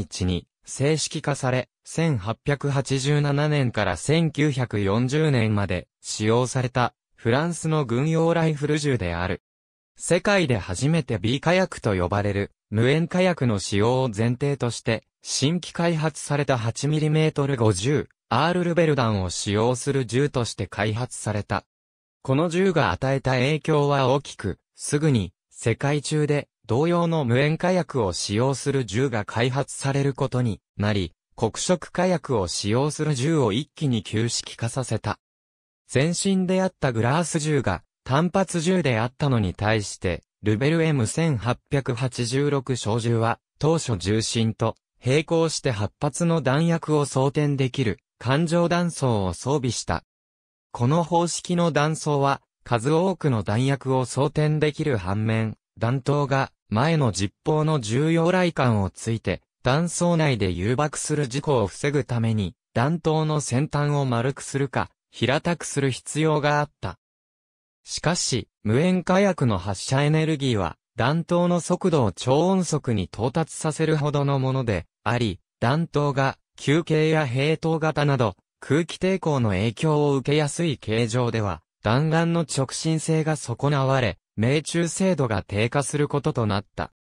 日に正式化され、1887年から1940年まで使用されたフランスの軍用ライフル銃である。世界で初めて B 火薬と呼ばれる無煙火薬の使用を前提として新規開発された 8mm50 R ルベル弾を使用する銃として開発された。この銃が与えた影響は大きく、すぐに世界中で同様の無塩火薬を使用する銃が開発されることになり、黒色火薬を使用する銃を一気に旧式化させた。前身であったグラース銃が単発銃であったのに対して、ルベル M1886 小銃は当初重心と並行して8発の弾薬を装填できる環状弾倉を装備した。この方式の弾倉は数多くの弾薬を装填できる反面、弾頭が前の実砲の重要来管をついて、断層内で誘爆する事故を防ぐために、弾頭の先端を丸くするか、平たくする必要があった。しかし、無塩火薬の発射エネルギーは、弾頭の速度を超音速に到達させるほどのもので、あり、弾頭が、球形や平等型など、空気抵抗の影響を受けやすい形状では、弾丸の直進性が損なわれ、命中精度が低下することとなった。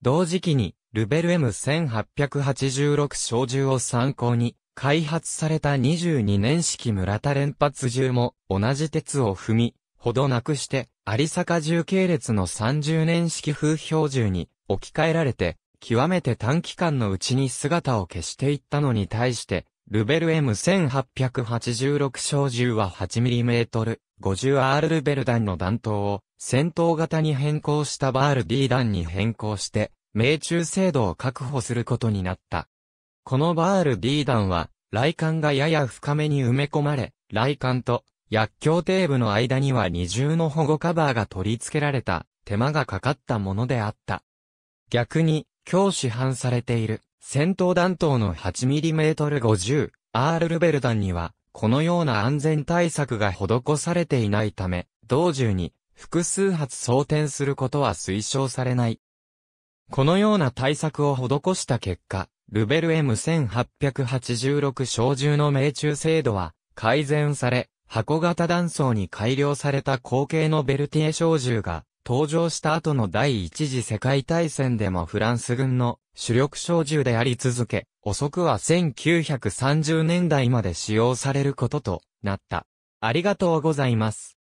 同時期に、ルベル M1886 小銃を参考に、開発された22年式村田連発銃も同じ鉄を踏み、ほどなくして、有坂銃系列の30年式風標銃に置き換えられて、極めて短期間のうちに姿を消していったのに対して、ルベル M1886 小銃は 8mm、50R ルベル弾の弾頭を戦闘型に変更したバール D 弾に変更して、命中精度を確保することになった。このバール D 弾は、雷管がやや深めに埋め込まれ、雷管と薬莢底部の間には二重の保護カバーが取り付けられた、手間がかかったものであった。逆に、今日市販されている、戦闘弾頭の 8mm50、R ルベル弾には、このような安全対策が施されていないため、同銃に複数発装填することは推奨されない。このような対策を施した結果、ルベル M1886 小銃の命中精度は改善され、箱型弾倉に改良された後継のベルティエ小銃が登場した後の第一次世界大戦でもフランス軍の主力小銃であり続け、遅くは1930年代まで使用されることとなった。ありがとうございます。